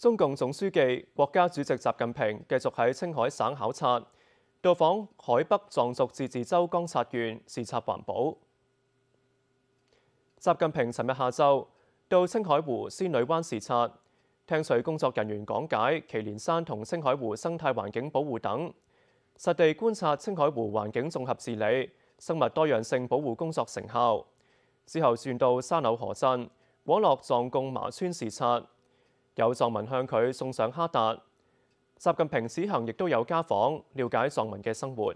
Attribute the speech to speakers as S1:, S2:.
S1: 中共總書記、國家主席習近平繼續喺青海省考察，到訪海北藏族自治州江察縣視察環保。習近平尋日下晝到青海湖仙女灣視察，聽取工作人員講解祁連山同青海湖生態環境保護等，實地觀察青海湖環境綜合治理、生物多樣性保護工作成效。之後轉到沙柳河鎮，往落藏共麻村視察。有藏民向佢送上哈达。习近平此行亦都有家访，了解藏民嘅生活。